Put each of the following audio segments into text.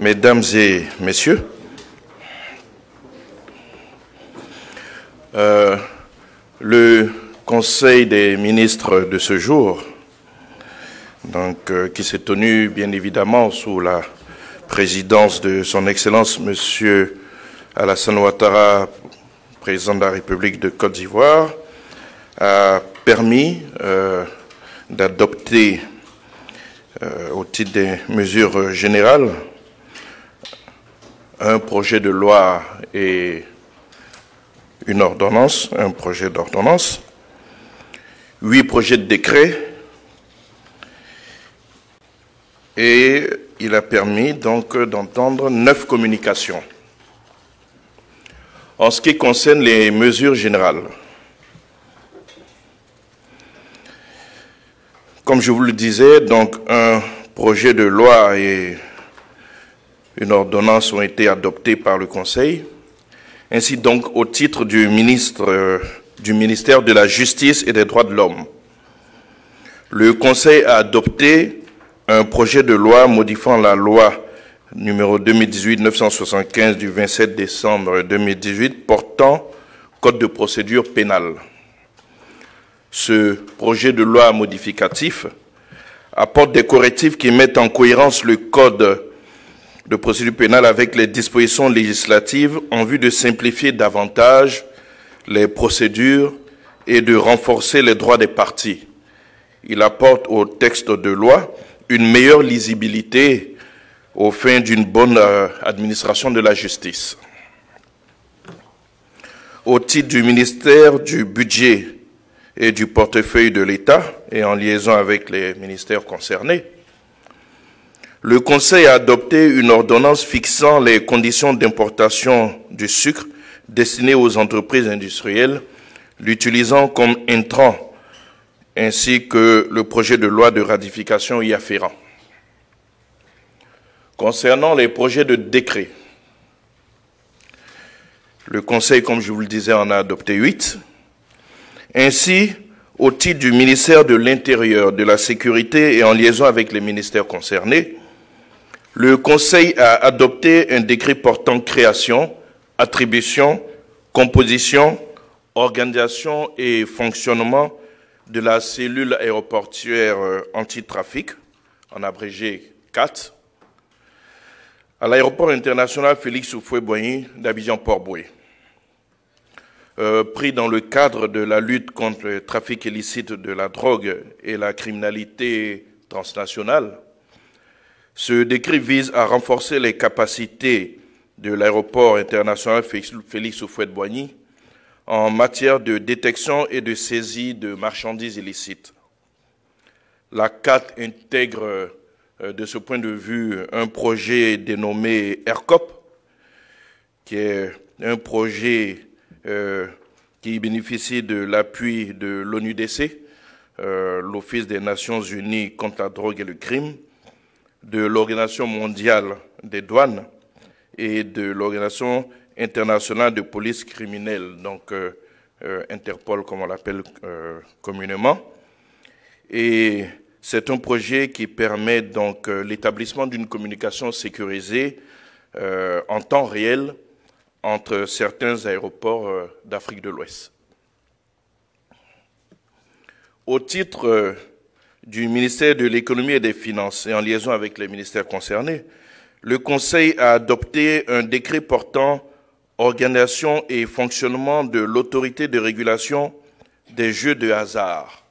Mesdames et messieurs, euh, le Conseil des ministres de ce jour, donc, euh, qui s'est tenu bien évidemment sous la présidence de Son Excellence Monsieur Alassane Ouattara, président de la République de Côte d'Ivoire, a permis euh, d'adopter au titre des mesures générales un projet de loi et une ordonnance, un projet d'ordonnance, huit projets de décret, et il a permis donc d'entendre neuf communications. En ce qui concerne les mesures générales, comme je vous le disais, donc un projet de loi et une ordonnance ont été adoptées par le Conseil. Ainsi donc, au titre du ministre du ministère de la Justice et des Droits de l'Homme, le Conseil a adopté un projet de loi modifiant la loi numéro 2018-975 du 27 décembre 2018 portant Code de procédure pénale. Ce projet de loi modificatif apporte des correctifs qui mettent en cohérence le Code de procédure pénale avec les dispositions législatives en vue de simplifier davantage les procédures et de renforcer les droits des parties. Il apporte au texte de loi une meilleure lisibilité au fin d'une bonne euh, administration de la justice. Au titre du ministère du Budget et du portefeuille de l'État et en liaison avec les ministères concernés, le Conseil a adopté une ordonnance fixant les conditions d'importation du sucre destiné aux entreprises industrielles, l'utilisant comme intrant, ainsi que le projet de loi de ratification y afférent. Concernant les projets de décret, le Conseil, comme je vous le disais, en a adopté huit. Ainsi, au titre du ministère de l'Intérieur, de la Sécurité et en liaison avec les ministères concernés, le Conseil a adopté un décret portant création, attribution, composition, organisation et fonctionnement de la cellule aéroportuaire euh, antitrafic, en abrégé CAT, à l'aéroport international Félix Houphouët-Boigny d'Abidjan-Port-Boué, euh, pris dans le cadre de la lutte contre le trafic illicite de la drogue et la criminalité transnationale ce décret vise à renforcer les capacités de l'aéroport international Félix Houphouët-Boigny en matière de détection et de saisie de marchandises illicites. La CAT intègre euh, de ce point de vue un projet dénommé AirCop, qui est un projet euh, qui bénéficie de l'appui de l'ONUDC, euh, l'Office des Nations Unies contre la drogue et le crime, de l'Organisation mondiale des douanes et de l'Organisation internationale de police criminelle, donc euh, euh, Interpol comme on l'appelle euh, communément. Et c'est un projet qui permet donc l'établissement d'une communication sécurisée en temps réel entre certains aéroports d'Afrique de l'Ouest. Au titre du ministère de l'économie et des finances et en liaison avec les ministères concernés, le Conseil a adopté un décret portant organisation et fonctionnement de l'autorité de régulation des jeux de hasard,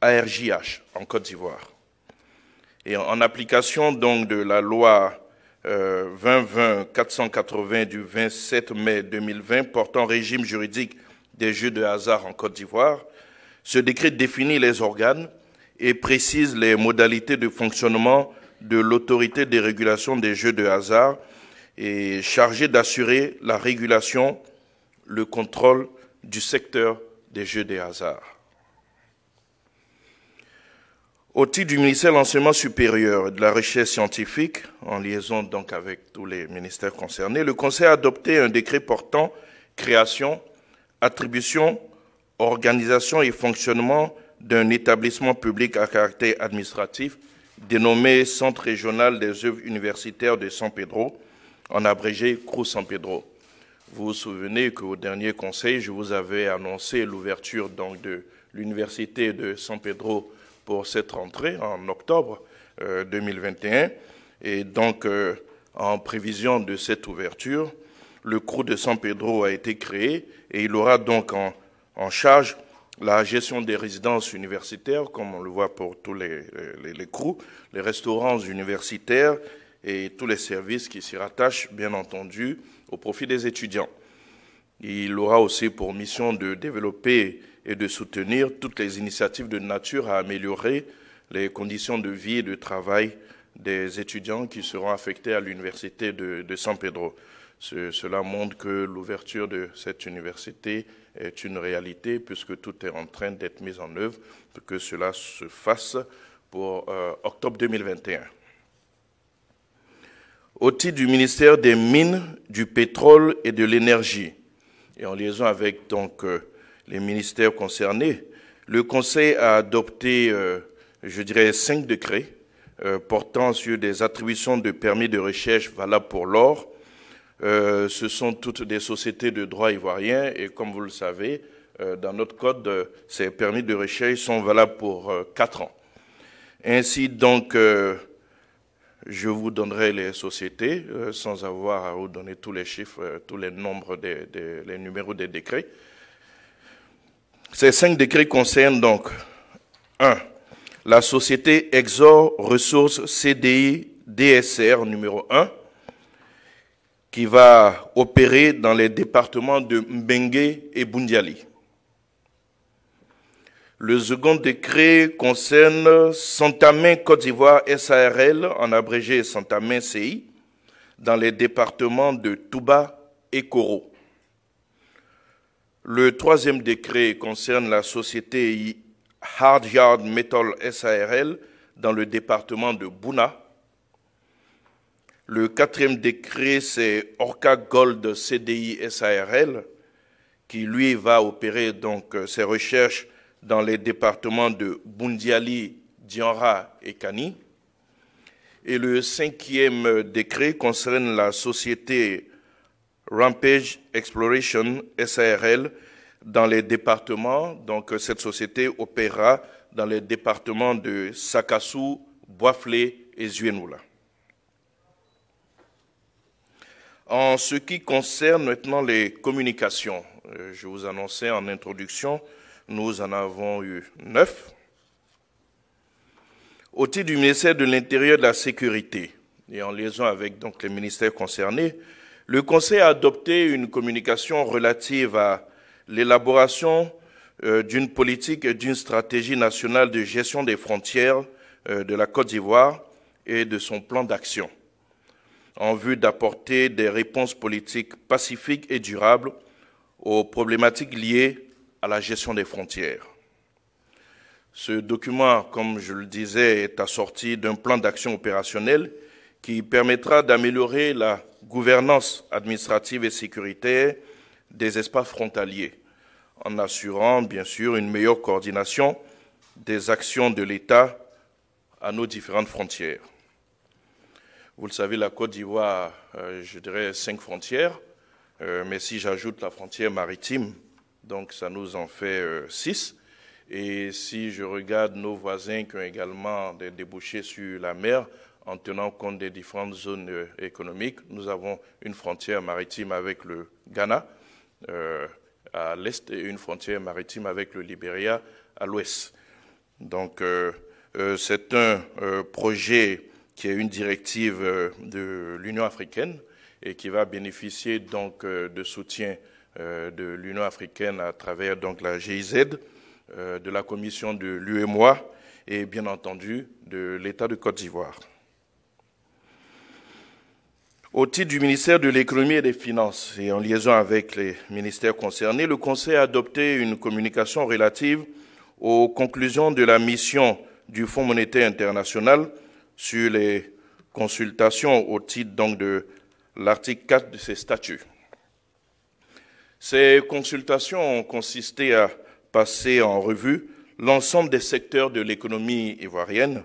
ARJH, en Côte d'Ivoire. Et en application donc de la loi euh, 2020-480 du 27 mai 2020 portant régime juridique des jeux de hasard en Côte d'Ivoire, ce décret définit les organes, et précise les modalités de fonctionnement de l'autorité de régulation des jeux de hasard et chargée d'assurer la régulation, le contrôle du secteur des jeux de hasard. Au titre du ministère de l'enseignement supérieur et de la recherche scientifique, en liaison donc avec tous les ministères concernés, le Conseil a adopté un décret portant création, attribution, organisation et fonctionnement d'un établissement public à caractère administratif dénommé Centre régional des œuvres universitaires de San Pedro, en abrégé CRU San Pedro. Vous vous souvenez qu'au dernier conseil, je vous avais annoncé l'ouverture de l'université de San Pedro pour cette rentrée en octobre 2021. Euh, et donc, euh, en prévision de cette ouverture, le CRU de San Pedro a été créé et il aura donc en charge la gestion des résidences universitaires, comme on le voit pour tous les, euh, les, les restaurants universitaires et tous les services qui s'y rattachent, bien entendu, au profit des étudiants. Il aura aussi pour mission de développer et de soutenir toutes les initiatives de nature à améliorer les conditions de vie et de travail des étudiants qui seront affectés à l'université de, San Pedro. cela montre que l'ouverture de cette université est une réalité puisque tout est en train d'être mis en œuvre pour que cela se fasse pour euh, octobre 2021. Au titre du ministère des Mines, du Pétrole et de l'Énergie, et en liaison avec donc euh, les ministères concernés, le Conseil a adopté, euh, je dirais, cinq décrets portant sur des attributions de permis de recherche valables pour l'or, euh, ce sont toutes des sociétés de droit ivoirien et comme vous le savez, euh, dans notre code, euh, ces permis de recherche sont valables pour quatre ans. Ainsi donc, je vous donnerai les sociétés sans avoir à vous donner tous les chiffres, tous les nombres, des, les numéros des décrets. Ces cinq décrets concernent donc 1. La société Exor Ressources CDI DSR numéro 1 qui va opérer dans les départements de Mbengue et Bundiali. Le second décret concerne santamé Côte d'Ivoire SARL, en abrégé santamé CI, dans les départements de Touba et Koro. Le troisième décret concerne la société Hardyard Metal SARL dans le département de Bouna, le quatrième décret, c'est Orca Gold CDI SARL, qui lui va opérer donc euh, ses recherches dans les départements de Bundiali, Dianra et Kani. Et le cinquième décret concerne la société Rampage Exploration SARL dans les départements. Donc euh, cette société opérera dans les départements de Sakassou, Boiflé et Zuenoula. En ce qui concerne maintenant les communications, euh, je vous annonçais en introduction, nous en avons eu neuf. Au titre du ministère de l'Intérieur et de la Sécurité, et en liaison avec donc les ministères concernés, le Conseil a adopté une communication relative à l'élaboration euh, d'une politique et d'une stratégie nationale de gestion des frontières euh, de la Côte d'Ivoire et de son plan d'action en vue d'apporter des réponses politiques pacifiques et durables aux problématiques liées à la gestion des frontières. Ce document, comme je le disais, est assorti d'un plan d'action opérationnel qui permettra d'améliorer la gouvernance administrative et sécuritaire des espaces frontaliers, en assurant bien sûr une meilleure coordination des actions de l'État à nos différentes frontières. Vous le savez, la Côte d'Ivoire, euh, je dirais, cinq frontières, euh, mais si j'ajoute la frontière maritime, donc ça nous en fait euh, six. Et si je regarde nos voisins qui ont également des débouchés sur la mer, en tenant compte des différentes zones économiques, nous avons une frontière maritime avec le Ghana à l'est et une frontière maritime avec le Libéria à l'ouest. Donc c'est un projet qui est une directive euh, de l'Union africaine et qui va bénéficier donc euh, de soutien euh, de l'Union africaine à travers donc la GIZ, de la commission de l'UMOA et bien entendu de l'État de Côte d'Ivoire. Au titre du ministère de l'économie et des finances et en liaison avec les ministères concernés, le Conseil a adopté une communication relative aux conclusions de la mission du Fonds monétaire international sur les consultations au titre donc de l'article 4 de ces statuts. Ces consultations ont consisté à passer en revue l'ensemble des secteurs de l'économie ivoirienne,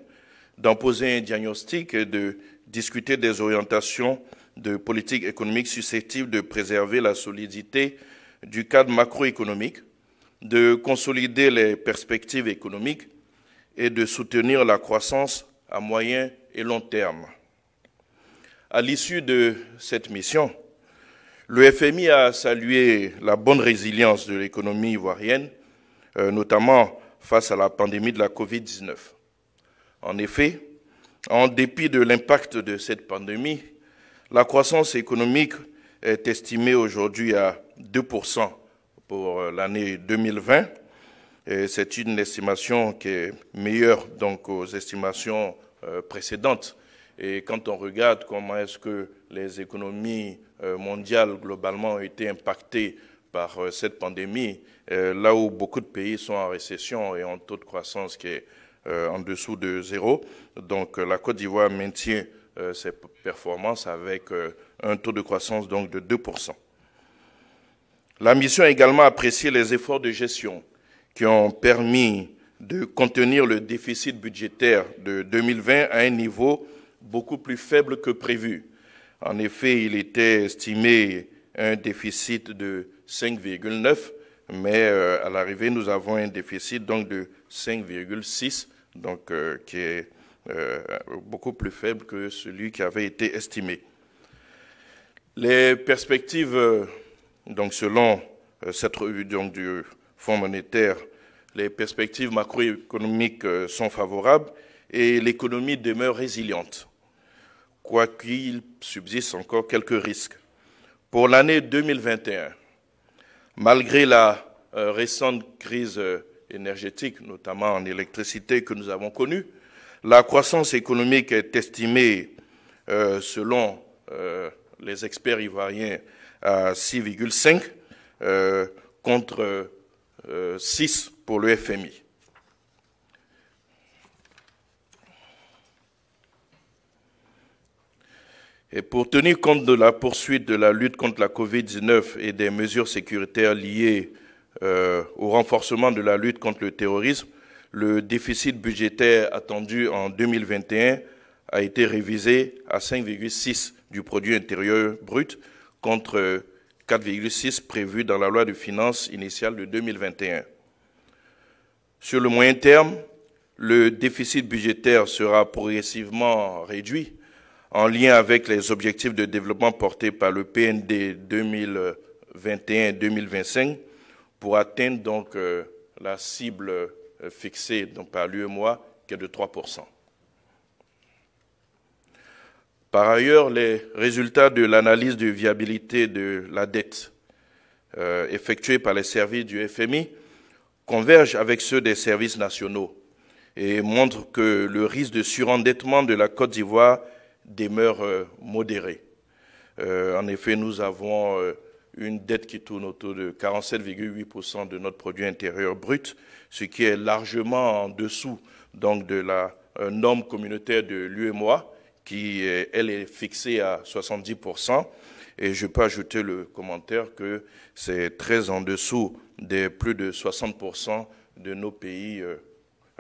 d'en poser un diagnostic et de discuter des orientations de politique économique susceptibles de préserver la solidité du cadre macroéconomique, de consolider les perspectives économiques et de soutenir la croissance à moyen et long terme. À l'issue de cette mission, le FMI a salué la bonne résilience de l'économie ivoirienne, euh, notamment face à la pandémie de la COVID-19. En effet, en dépit de l'impact de cette pandémie, la croissance économique est estimée aujourd'hui à 2% pour euh, l'année 2020 c'est une estimation qui est meilleure donc aux estimations euh, précédentes. Et quand on regarde comment est-ce que les économies euh, mondiales globalement ont été impactées par euh, cette pandémie, là où beaucoup de pays sont en récession et en taux de croissance qui est en dessous de zéro, donc la Côte d'Ivoire maintient ses performances avec un taux de croissance donc de 2%. La mission a également apprécié les efforts de gestion qui ont permis de contenir le déficit budgétaire de 2020 à un niveau beaucoup plus faible que prévu. En effet, il était estimé un déficit de 5,9, mais euh, à l'arrivée, nous avons un déficit donc de 5,6, donc euh, qui est euh, beaucoup plus faible que celui qui avait été estimé. Les perspectives, donc selon cette revue donc, du Fonds monétaire, les perspectives macroéconomiques euh, sont favorables et l'économie demeure résiliente, quoiqu'il subsiste encore quelques risques. Pour l'année 2021, malgré la euh, récente crise euh, énergétique, notamment en électricité que nous avons connue, la croissance économique est estimée, selon les experts ivoiriens, à 6,5 contre 6 pour le FMI. Et pour tenir compte de la poursuite de la lutte contre la COVID-19 et des mesures sécuritaires liées euh, au renforcement de la lutte contre le terrorisme, le déficit budgétaire attendu en 2021 a été révisé à 5,6 du produit intérieur brut contre 4,6 prévu dans la loi de finances initiale de 2021. Sur le moyen terme, le déficit budgétaire sera progressivement réduit en lien avec les objectifs de développement portés par le PND 2021-2025 pour atteindre donc euh, la cible euh, fixée par l'UMOA qui est de 3 par ailleurs, les résultats de l'analyse de viabilité de la dette euh, effectuée par les services du FMI convergent avec ceux des services nationaux et montrent que le risque de surendettement de la Côte d'Ivoire demeure euh, modéré. Euh, en effet, nous avons une dette qui tourne autour de 47,8% de notre produit intérieur brut, ce qui est largement en dessous donc de la norme communautaire de l'UEMOA qui, euh, elle, est fixée à 70%. Et je peux ajouter le commentaire que c'est très en dessous des plus de 60% de nos pays euh,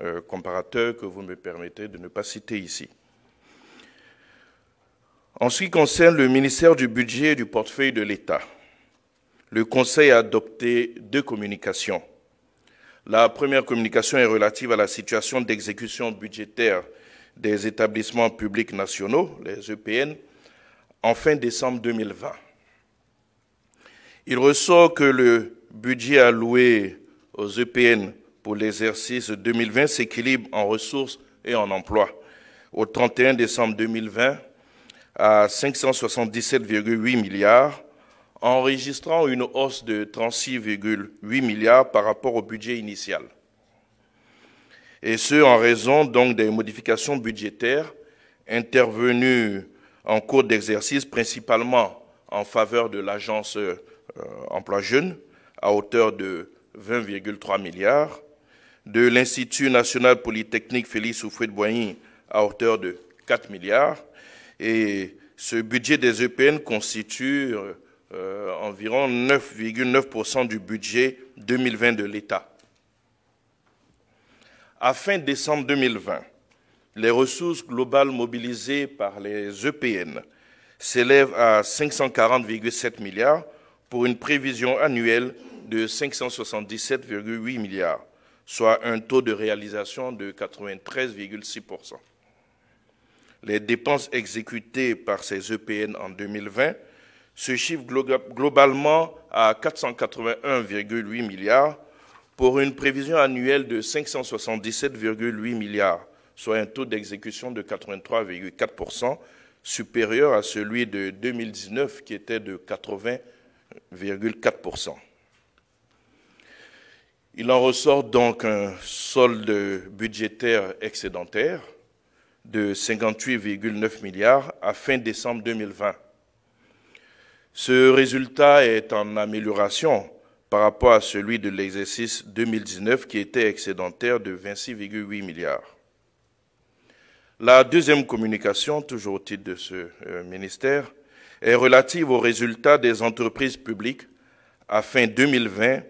euh, comparateurs que vous me permettez de ne pas citer ici. En ce qui concerne le ministère du Budget et du portefeuille de l'État, le Conseil a adopté deux communications. La première communication est relative à la situation d'exécution budgétaire des établissements publics nationaux, les EPN, en fin décembre 2020. Il ressort que le budget alloué aux EPN pour l'exercice 2020 s'équilibre en ressources et en emplois. Au 31 décembre 2020, à 577,8 milliards, enregistrant une hausse de 36,8 milliards par rapport au budget initial et ce en raison donc des modifications budgétaires intervenues en cours d'exercice, principalement en faveur de l'agence euh, emploi jeune à hauteur de 20,3 milliards, de l'Institut national polytechnique Félix Houphouët-Boigny à hauteur de 4 milliards. Et ce budget des EPN constitue euh, environ 9,9% du budget 2020 de l'État. À fin décembre 2020, les ressources globales mobilisées par les EPN s'élèvent à 540,7 milliards pour une prévision annuelle de 577,8 milliards, soit un taux de réalisation de 93,6 Les dépenses exécutées par ces EPN en 2020 se chiffrent globalement à 481,8 milliards, pour une prévision annuelle de 577,8 milliards, soit un taux d'exécution de 83,4 supérieur à celui de 2019 qui était de 80,4 Il en ressort donc un solde budgétaire excédentaire de 58,9 milliards à fin décembre 2020. Ce résultat est en amélioration par rapport à celui de l'exercice 2019 qui était excédentaire de 26,8 milliards. La deuxième communication, toujours au titre de ce euh, ministère, est relative aux résultats des entreprises publiques à fin 2020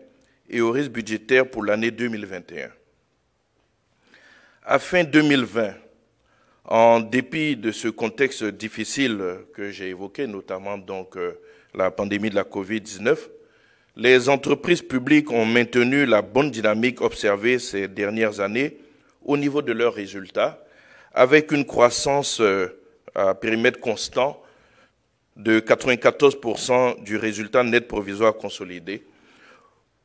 et aux risques budgétaires pour l'année 2021. À fin 2020, en dépit de ce contexte difficile que j'ai évoqué, notamment donc euh, la pandémie de la COVID-19, les entreprises publiques ont maintenu la bonne dynamique observée ces dernières années au niveau de leurs résultats, avec une croissance euh, à périmètre constant de 94% du résultat net provisoire consolidé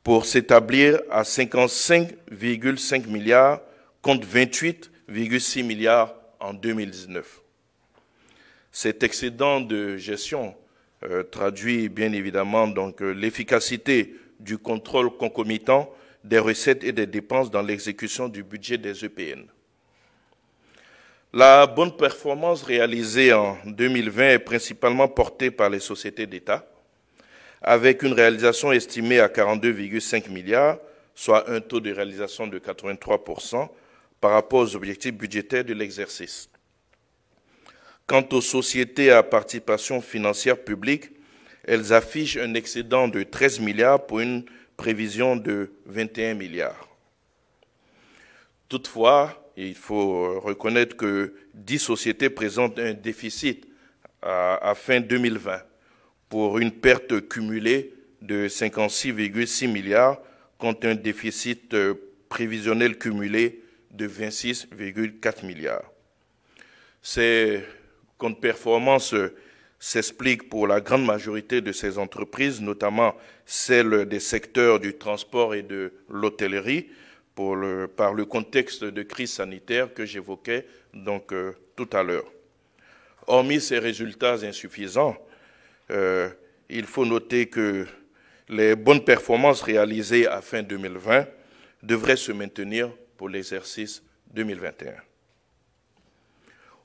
pour s'établir à 55,5 milliards contre 28,6 milliards en 2019. Cet excédent de gestion euh, traduit bien évidemment donc euh, l'efficacité du contrôle concomitant des recettes et des dépenses dans l'exécution du budget des EPN. La bonne performance réalisée en 2020 est principalement portée par les sociétés d'État, avec une réalisation estimée à 42,5 milliards, soit un taux de réalisation de 83% par rapport aux objectifs budgétaires de l'exercice. Quant aux sociétés à participation financière publique, elles affichent un excédent de 13 milliards pour une prévision de 21 milliards. Toutefois, il faut reconnaître que 10 sociétés présentent un déficit à, fin 2020 pour une perte cumulée de 56,6 milliards contre un déficit euh, prévisionnel cumulé de 26,4 milliards. C'est contre-performance euh, s'explique pour la grande majorité de ces entreprises, notamment celles des secteurs du transport et de l'hôtellerie, par le contexte de crise sanitaire que j'évoquais donc euh, tout à l'heure. Hormis ces résultats insuffisants, euh, il faut noter que les bonnes performances réalisées à fin 2020 devraient se maintenir pour l'exercice 2021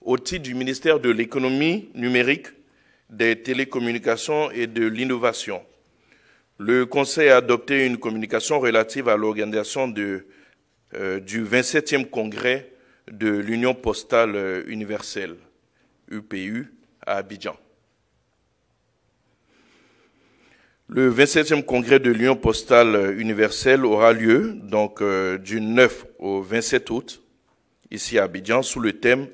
au titre du ministère de l'économie numérique, des télécommunications et de l'innovation. Le Conseil a adopté une communication relative à l'organisation euh, du 27e congrès de l'Union postale euh, universelle, UPU, à Abidjan. Le 27e congrès de l'Union postale euh, universelle aura lieu donc du 9 au 27 août ici à Abidjan sous le thème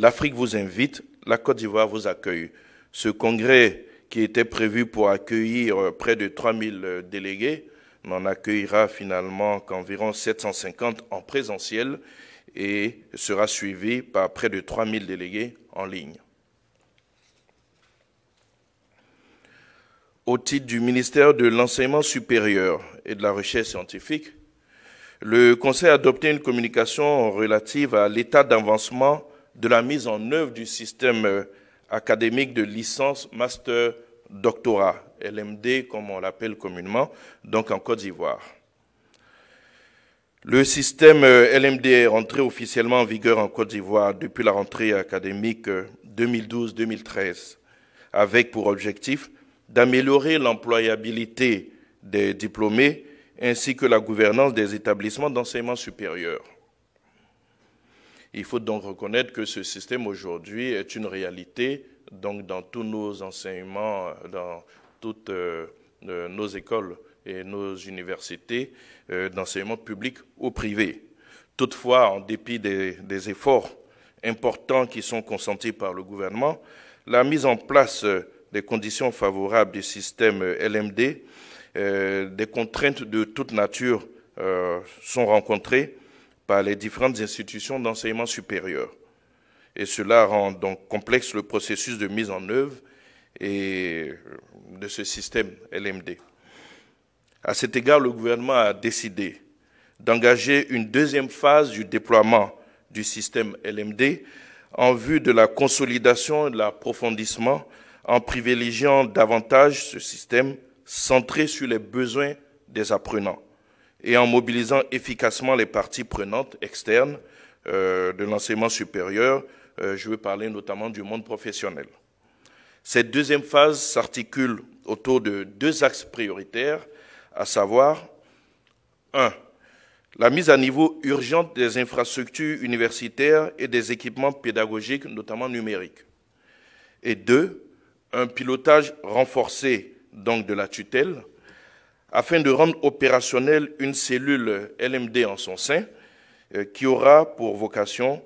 L'Afrique vous invite, la Côte d'Ivoire vous accueille. Ce congrès qui était prévu pour accueillir euh, près de 3000 euh, délégués n'en accueillera finalement qu'environ 750 en présentiel et sera suivi par près de 3000 délégués en ligne. Au titre du ministère de l'Enseignement supérieur et de la Recherche scientifique, le Conseil a adopté une communication relative à l'état d'avancement de la mise en œuvre du système euh, académique de licence, master, doctorat, LMD comme on l'appelle communément, donc en Côte d'Ivoire. Le système euh, LMD est rentré officiellement en vigueur en Côte d'Ivoire depuis la rentrée académique 2012-2013, euh, avec pour objectif d'améliorer l'employabilité des diplômés ainsi que la gouvernance des établissements d'enseignement supérieur. Il faut donc reconnaître que ce système aujourd'hui est une réalité donc dans tous nos enseignements, dans toutes euh, euh, nos écoles et nos universités euh, d'enseignement public ou privé. Toutefois, en dépit des, efforts importants qui sont consentis par le gouvernement, la mise en place des conditions favorables du système LMD, des contraintes de toute nature sont rencontrées par les différentes institutions d'enseignement supérieur. Et cela rend donc complexe le processus de mise en œuvre euh, de ce système LMD. À cet égard, le gouvernement a décidé d'engager une deuxième phase du déploiement du système LMD en vue de la consolidation et de l'approfondissement en privilégiant davantage ce système centré sur les besoins des apprenants et en mobilisant efficacement les parties prenantes externes euh, de l'enseignement supérieur, euh, je veux parler notamment du monde professionnel. Cette deuxième phase s'articule autour de deux axes prioritaires, à savoir un, La mise à niveau urgente des infrastructures universitaires et des équipements pédagogiques, notamment numériques. Et deux, Un pilotage renforcé donc de la tutelle afin de rendre opérationnelle une cellule LMD en son sein euh, qui aura pour vocation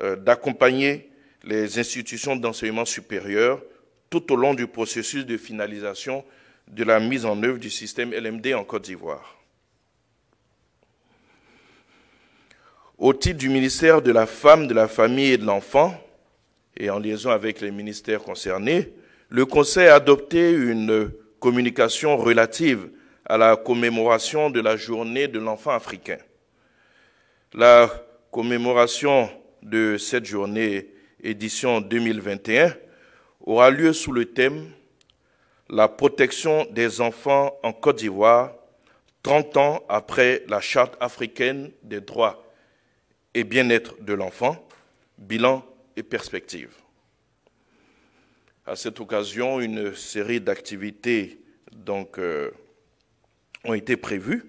euh, d'accompagner les institutions d'enseignement supérieur tout au long du processus de finalisation de la mise en œuvre du système LMD en Côte d'Ivoire. Au titre du ministère de la Femme, de la Famille et de l'Enfant, et en liaison avec les ministères concernés, le Conseil a adopté une communication relative à la commémoration de la journée de l'enfant africain. La commémoration de cette journée édition 2021 aura lieu sous le thème La protection des enfants en Côte d'Ivoire, 30 ans après la Charte africaine des droits et bien-être de l'enfant, bilan et perspective ». À cette occasion, une série d'activités donc euh, ont été prévues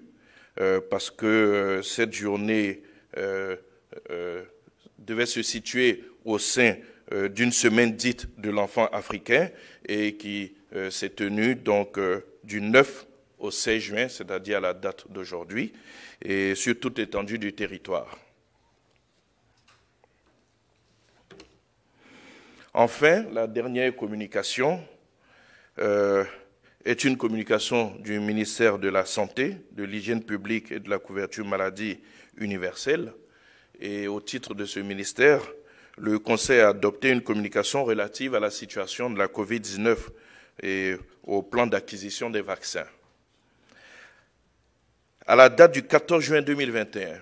euh, parce que euh, cette journée euh, devait se situer au sein d'une semaine dite de l'enfant africain et qui s'est tenue donc du 9 au 16 juin, c'est-à-dire à la date d'aujourd'hui, et sur toute l'étendue du territoire. Enfin, la dernière communication est une communication du ministère de la Santé, de l'hygiène publique et de la couverture maladie universelle. Et au titre de ce ministère, le Conseil a adopté une communication relative à la situation de la COVID-19 et au plan d'acquisition des vaccins. À la date du 14 juin 2021,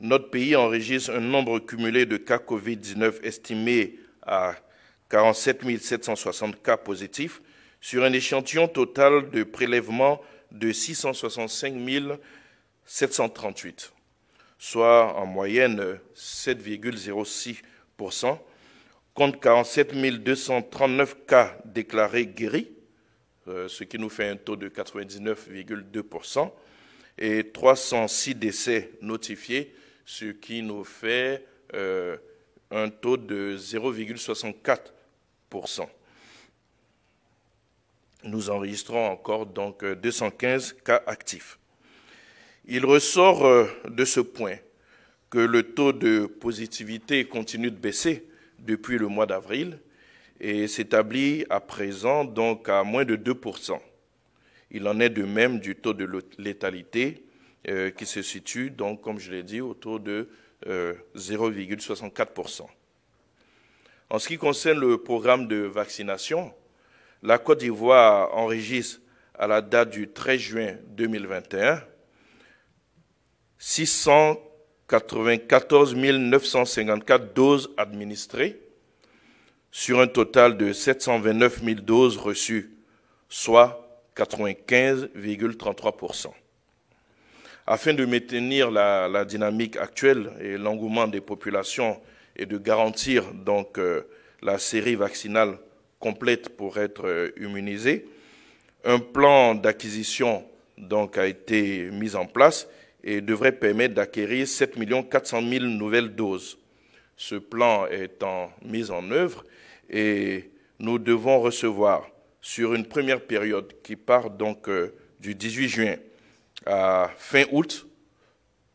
notre pays enregistre un nombre cumulé de cas COVID-19 estimé à 47 760 cas positifs sur un échantillon total de prélèvements de 665 738, soit en moyenne 7,06%, contre 47 239 cas déclarés guéris, euh, ce qui nous fait un taux de 99,2%, et 306 décès notifiés, ce qui nous fait euh, un taux de 0,64% nous enregistrons encore donc 215 euh, cas actifs. Il ressort euh, de ce point que le taux de positivité continue de baisser depuis le mois d'avril et s'établit à présent donc à moins de 2%. Il en est de même du taux de létalité euh, qui se situe donc, comme je l'ai dit, autour de 0,64%. En ce qui concerne le programme de vaccination, la Côte d'Ivoire enregistre à la date du 13 juin 2021 694 954 doses administrées sur un total de 729 000 doses reçues, soit 95,33 Afin de maintenir la, dynamique actuelle et l'engouement des populations et de garantir donc euh, la série vaccinale complète pour être euh, immunisée. Un plan d'acquisition donc a été mis en place et devrait permettre d'acquérir 7 400 000 nouvelles doses. Ce plan est en mise en œuvre et nous devons recevoir sur une première période qui part donc euh, du 18 juin à fin août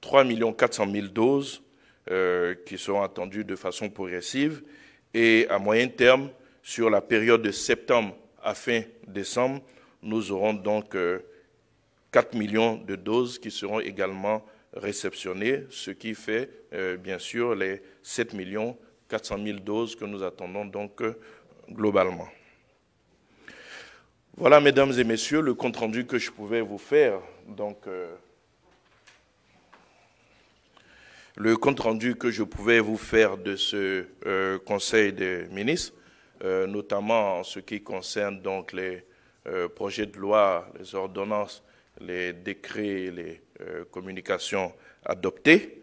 3 400 000 doses euh, qui seront attendues de façon progressive et à moyen terme sur la période de septembre à fin décembre, nous aurons donc 4 euh, millions de doses qui seront également réceptionnées, ce qui fait euh, bien sûr les 7 400 000 doses que nous attendons donc euh, globalement. Voilà, mesdames et messieurs, le compte-rendu que je pouvais vous faire. Donc, le compte-rendu que je pouvais vous faire de ce Conseil des ministres. Euh, notamment en ce qui concerne donc les euh, projets de loi, les ordonnances, les décrets, les euh, communications adoptées.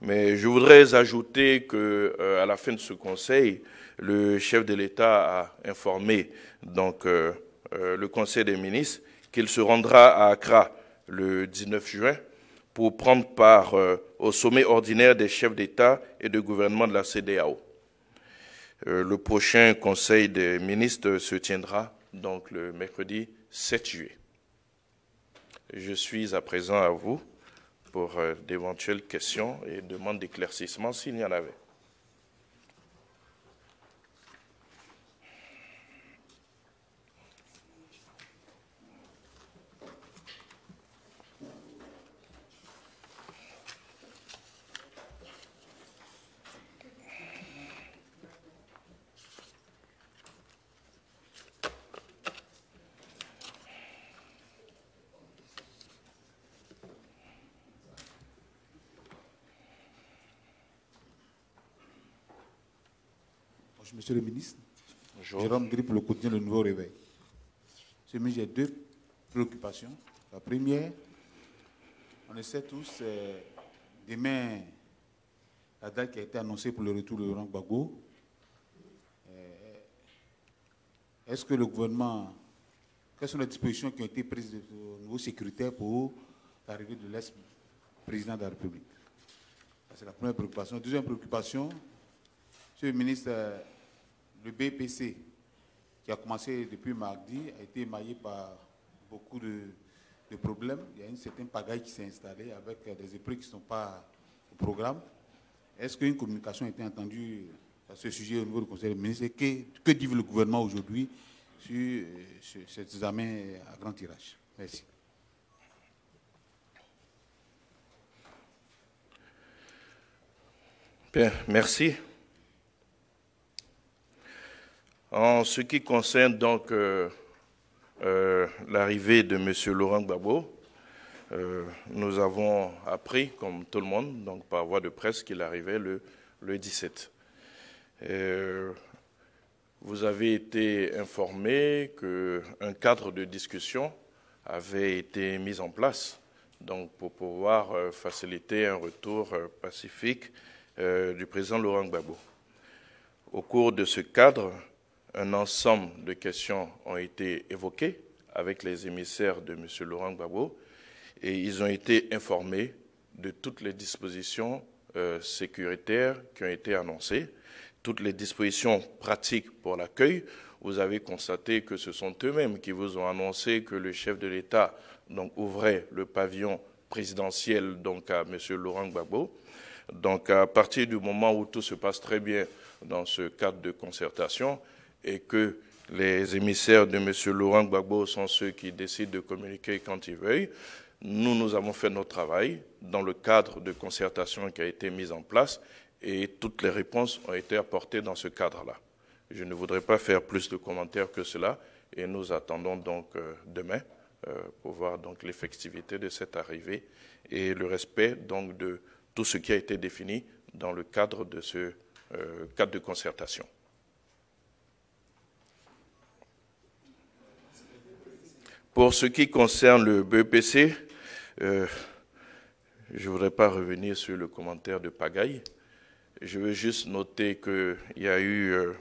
Mais je voudrais ajouter que à la fin de ce conseil, le chef de l'État a informé donc le Conseil des ministres qu'il se rendra à Accra le 19 juin pour prendre part au sommet ordinaire des chefs d'État et de gouvernement de la CDAO. Euh, le prochain Conseil des ministres se tiendra donc le mercredi 7 juillet. Je suis à présent à vous pour euh, d'éventuelles questions et demandes d'éclaircissement s'il y en avait. Monsieur le ministre, Bonjour. Jérôme le quotidien Le Nouveau Réveil. Monsieur le j'ai deux préoccupations. La première, on le sait tous, euh, demain, la date qui a été annoncée pour le retour de Laurent Gbagbo. Euh, est-ce que le gouvernement, quelles sont les dispositions qui ont été prises au nouveau sécuritaire pour l'arrivée de l'ex-président de la République C'est la première préoccupation. Deuxième préoccupation, Monsieur le ministre, euh, le BPC, qui a commencé depuis mardi, a été maillé par beaucoup de, problèmes. Il y a une certaine pagaille qui s'est installée avec euh, des épreuves qui ne sont pas au programme. Est-ce qu'une communication a été entendue à ce sujet au niveau du Conseil des ministres et que, dit le gouvernement aujourd'hui sur, sur euh, cet examen à grand tirage Merci. merci. En ce qui concerne donc euh, euh, l'arrivée de M. Laurent Gbagbo, euh, nous avons appris, comme tout le monde, donc par voie de presse, qu'il arrivait le, 17. vous avez été informé qu'un cadre de discussion avait été mis en place donc pour pouvoir faciliter un retour pacifique du président Laurent Gbagbo. Au cours de ce cadre, un ensemble de questions ont été évoquées avec les émissaires de M. Laurent Gbagbo et ils ont été informés de toutes les dispositions euh, sécuritaires qui ont été annoncées, toutes les dispositions pratiques pour l'accueil. Vous avez constaté que ce sont eux-mêmes qui vous ont annoncé que le chef de l'État ouvrait le pavillon présidentiel donc, à M. Laurent Gbagbo. Donc à partir du moment où tout se passe très bien dans ce cadre de concertation, et que les émissaires de M. Laurent Gbagbo sont ceux qui décident de communiquer quand ils veulent. Nous, nous avons fait notre travail dans le cadre de concertation qui a été mise en place et toutes les réponses ont été apportées dans ce cadre-là. Je ne voudrais pas faire plus de commentaires que cela et nous attendons donc euh, demain euh, pour voir donc l'effectivité de cette arrivée et le respect donc de tout ce qui a été défini dans le cadre de ce euh, cadre de concertation. Pour ce qui concerne le BPC, euh, je ne voudrais pas revenir sur le commentaire de Pagaille. Je veux juste noter qu'il y a eu euh,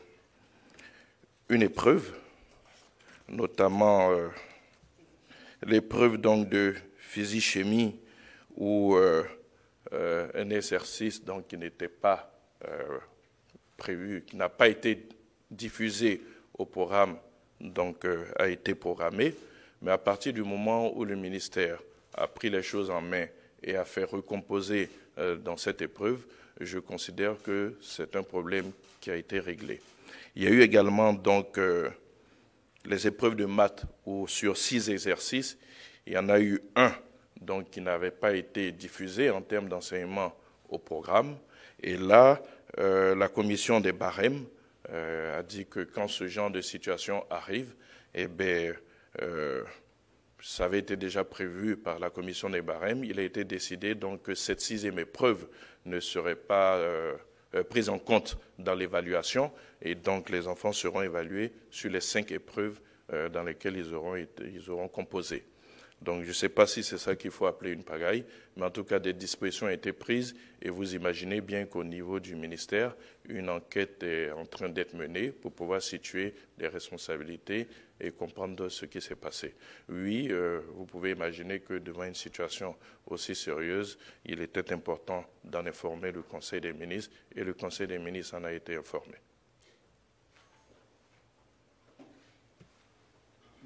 une épreuve, notamment euh, l'épreuve donc de physique-chimie où un exercice donc, qui n'était pas prévu, qui n'a pas été diffusé au programme, donc a été programmé. Mais à partir du moment où le ministère a pris les choses en main et a fait recomposer euh, dans cette épreuve, je considère que c'est un problème qui a été réglé. Il y a eu également donc euh, les épreuves de maths où sur six exercices, il y en a eu un donc qui n'avait pas été diffusé en termes d'enseignement au programme. Et là, euh, la commission des barèmes a dit que quand ce genre de situation arrive, eh bien, cela euh, ça avait été déjà prévu par la commission des barèmes. Il a été décidé donc que cette sixième épreuve ne serait pas euh, euh, prise en compte dans l'évaluation et donc les enfants seront évalués sur les cinq épreuves dans lesquelles ils auront composé. Donc je ne sais pas si c'est ça qu'il faut appeler une pagaille, mais en tout cas des dispositions ont été prises et vous imaginez bien qu'au niveau du ministère, une enquête est en train d'être menée pour pouvoir situer les responsabilités et comprendre ce qui s'est passé. Oui, euh, vous pouvez imaginer que devant une situation aussi sérieuse, il était important d'en informer le Conseil des ministres et le Conseil des ministres en a été informé.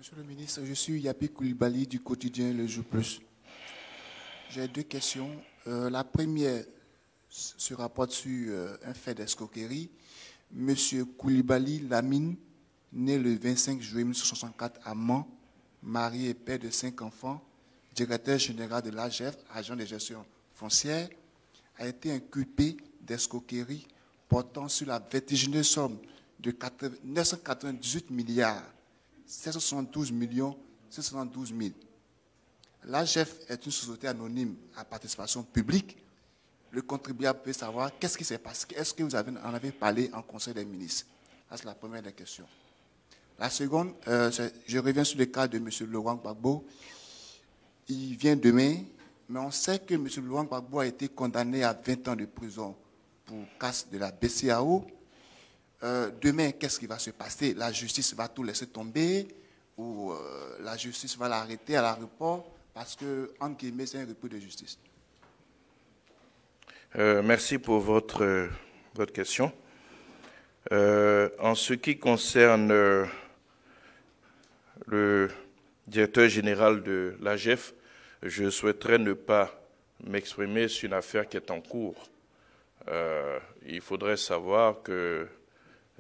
Monsieur le ministre, je suis Yapi Koulibaly du quotidien Le Jour Plus. J'ai deux questions. Euh, la première se rapporte sur euh, un fait d'escroquerie. Monsieur Koulibaly Lamine, né le 25 juillet 1964 à Mans, marié et père de cinq enfants, directeur général de l'AGF, agent de gestion foncière, a été inculpé d'escroquerie portant sur la vertigineuse somme de 998 milliards 772 millions 772 000. L'AGF est une société anonyme à participation publique. Le contribuable peut savoir qu'est-ce qui s'est passé. Est-ce que vous avez, en avez parlé en Conseil des ministres C'est la première des questions. La seconde, euh, je reviens sur le cas de M. Laurent Gbagbo. Il vient demain, mais on sait que M. Laurent Gbagbo a été condamné à 20 ans de prison pour casse de la BCAO. Euh, demain, qu'est-ce qui va se passer La justice va tout laisser tomber ou euh, la justice va l'arrêter à la report parce que, en guillemets, c'est un repos de justice euh, Merci pour votre, votre question. en ce qui concerne le directeur général de l'AGEF, je souhaiterais ne pas m'exprimer sur une affaire qui est en cours. il faudrait savoir que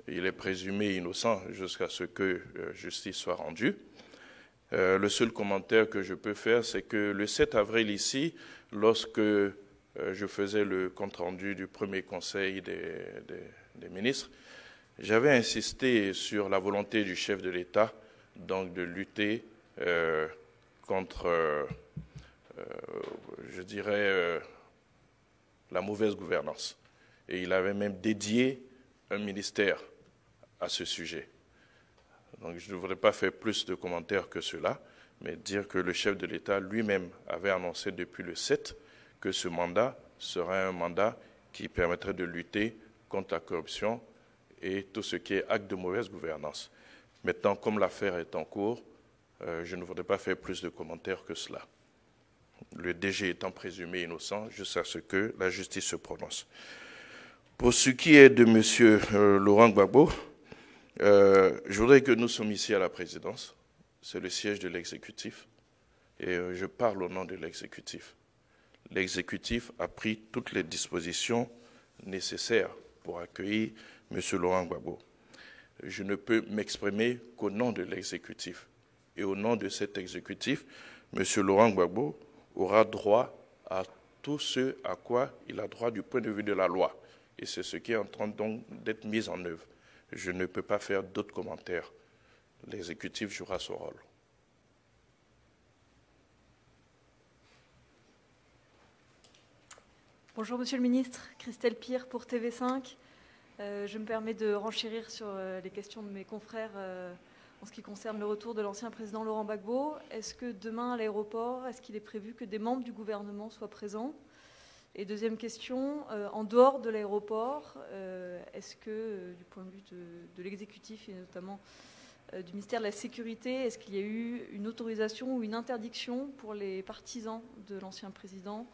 il est présumé innocent jusqu'à ce que euh, justice soit rendue. Euh, le seul commentaire que je peux faire, c'est que le 7 avril ici, lorsque euh, je faisais le compte-rendu du premier conseil des, ministres, j'avais insisté sur la volonté du chef de l'État donc de lutter contre, je dirais, la mauvaise gouvernance. Et il avait même dédié ministère à ce sujet. Donc je ne voudrais pas faire plus de commentaires que cela, mais dire que le chef de l'État lui-même avait annoncé depuis le 7 que ce mandat serait un mandat qui permettrait de lutter contre la corruption et tout ce qui est acte de mauvaise gouvernance. Maintenant, comme l'affaire est en cours, euh, je ne voudrais pas faire plus de commentaires que cela. Le DG étant présumé innocent jusqu'à ce que la justice se prononce. Pour ce qui est de M. Euh, Laurent Gbagbo, euh, je voudrais que nous sommes ici à la présidence. C'est le siège de l'exécutif. Et euh, je parle au nom de l'exécutif. L'exécutif a pris toutes les dispositions nécessaires pour accueillir M. Laurent Gbagbo. Je ne peux m'exprimer qu'au nom de l'exécutif. Et au nom de cet exécutif, M. Laurent Gbagbo aura droit à tout ce à quoi il a droit du point de vue de la loi. Et c'est ce qui est en train donc d'être mis en œuvre. Je ne peux pas faire d'autres commentaires. L'exécutif jouera son rôle. Bonjour Monsieur le Ministre, Christelle Pierre pour TV5. Euh, je me permets de renchérir sur euh, les questions de mes confrères euh, en ce qui concerne le retour de l'ancien président Laurent Gbagbo. Est-ce que demain à l'aéroport, est-ce qu'il est prévu que des membres du gouvernement soient présents et deuxième question, euh, en dehors de l'aéroport, euh, est-ce que, euh, du point de vue de, l'exécutif et notamment du ministère de la Sécurité, est-ce qu'il y a eu une autorisation ou une interdiction pour les partisans de l'ancien président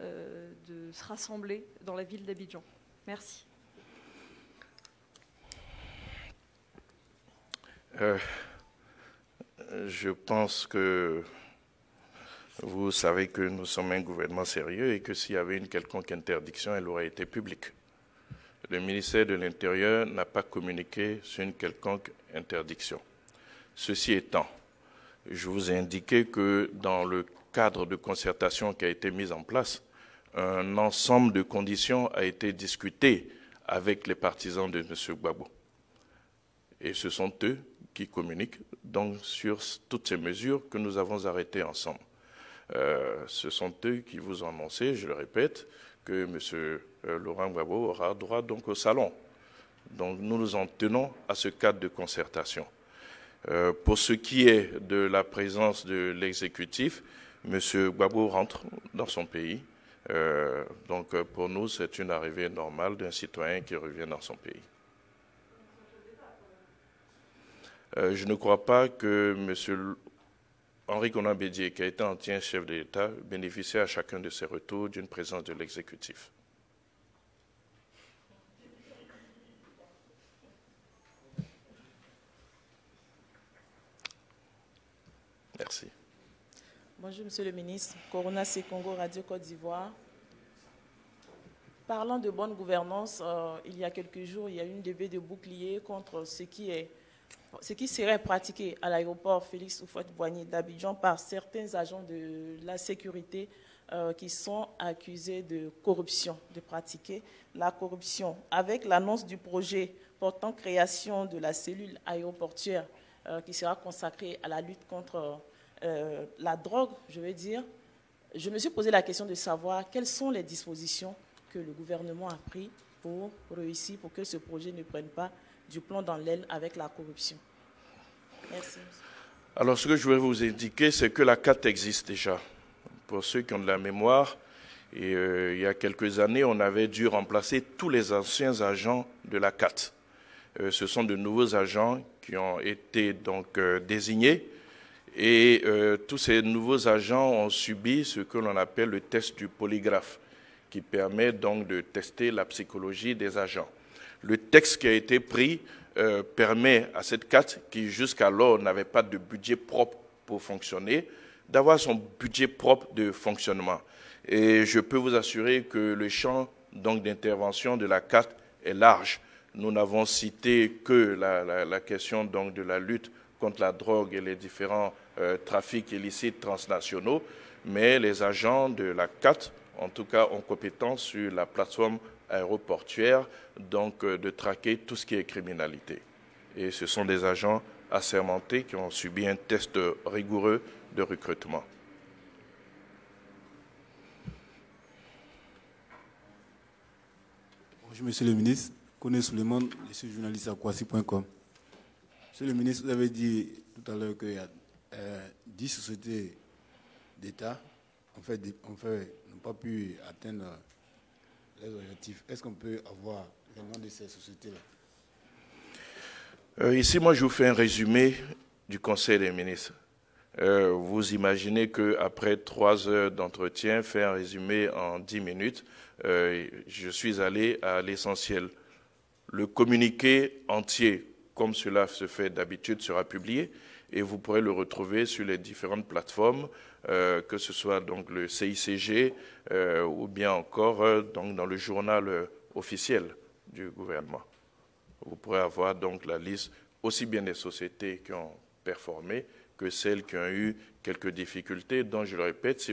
de se rassembler dans la ville d'Abidjan Merci. je pense que vous savez que nous sommes un gouvernement sérieux et que s'il y avait une quelconque interdiction, elle aurait été publique. Le ministère de l'Intérieur n'a pas communiqué sur une quelconque interdiction. Ceci étant, je vous ai indiqué que dans le cadre de concertation qui a été mise en place, un ensemble de conditions a été discuté avec les partisans de M. Gbagbo. Et ce sont eux qui communiquent donc sur toutes ces mesures que nous avons arrêtées ensemble. Euh, ce sont eux qui vous ont annoncé, je le répète, que M. Euh, Laurent Gbagbo aura droit donc au salon. Donc nous nous en tenons à ce cadre de concertation. Euh, pour ce qui est de la présence de l'exécutif, M. Gbagbo rentre dans son pays. donc pour nous, c'est une arrivée normale d'un citoyen qui revient dans son pays. je ne crois pas que M. Henri Konan Bédier, qui a été ancien chef de l'État, bénéficiait à chacun de ses retours d'une présence de l'exécutif. Merci. Bonjour, Monsieur le ministre. Corona c'est Congo, Radio Côte d'Ivoire. Parlant de bonne gouvernance, euh, il y a quelques jours, il y a eu une levée de bouclier contre ce qui est ce qui serait pratiqué à l'aéroport Félix Houphouët-Boigny d'Abidjan par certains agents de la sécurité euh, qui sont accusés de corruption, de pratiquer la corruption. Avec l'annonce du projet portant création de la cellule aéroportuaire euh, qui sera consacrée à la lutte contre euh, la drogue, je veux dire, je me suis posé la question de savoir quelles sont les dispositions que le gouvernement a prises pour réussir, pour que ce projet ne prenne pas du plomb dans l'aile avec la corruption. Merci. Alors, ce que je vais vous indiquer, c'est que la CAT existe déjà. Pour ceux qui ont de la mémoire, euh, il y a quelques années, on avait dû remplacer tous les anciens agents de la CAT. Euh, ce sont de nouveaux agents qui ont été donc euh, désignés. Et tous ces nouveaux agents ont subi ce que l'on appelle le test du polygraphe, qui permet donc de tester la psychologie des agents. Le texte qui a été pris euh, permet à cette CAT, qui jusqu'alors n'avait pas de budget propre pour fonctionner, d'avoir son budget propre de fonctionnement. Et je peux vous assurer que le champ d'intervention de la CAT est large. Nous n'avons cité que la, question de la lutte contre la drogue et les différents euh, trafics illicites transnationaux, mais les agents de la CAT, en tout cas, ont compétence sur la plateforme aéroportuaire, donc euh, de traquer tout ce qui est criminalité. Et ce sont des agents assermentés qui ont subi un test rigoureux de recrutement. Bonjour, Monsieur le ministre. Connais journaliste à Kwasi.com. Monsieur le ministre, vous avez dit tout à l'heure qu'il y a euh, 10 sociétés d'État en fait, n'ont en fait, pas pu atteindre est-ce qu'on peut avoir le nom de ces sociétés-là euh, Ici, moi, je vous fais un résumé du Conseil des ministres. Euh, vous imaginez qu'après trois heures d'entretien, faire un résumé en dix minutes, euh, je suis allé à l'essentiel. Le communiqué entier comme cela se fait d'habitude, sera publié et vous pourrez le retrouver sur les différentes plateformes, euh, que ce soit donc le CICG euh, ou bien encore euh, donc dans le journal officiel du gouvernement. Vous pourrez avoir donc la liste aussi bien des sociétés qui ont performé que celles qui ont eu quelques difficultés, dont je le répète,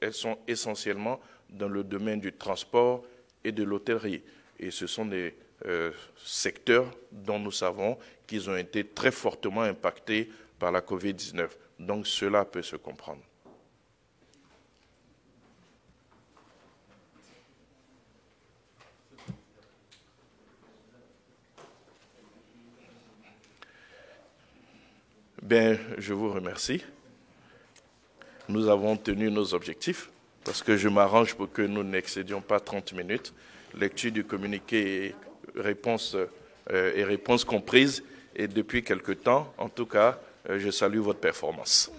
elles sont essentiellement dans le domaine du transport et de l'hôtellerie. Et ce sont des euh, secteurs dont nous savons qu'ils ont été très fortement impactés par la COVID-19. Donc cela peut se comprendre. Bien, je vous remercie. Nous avons tenu nos objectifs parce que je m'arrange pour que nous n'excédions pas 30 minutes. L'étude du communiqué est réponses euh, et réponses comprises. Et depuis quelque temps, en tout cas, euh, je salue votre performance.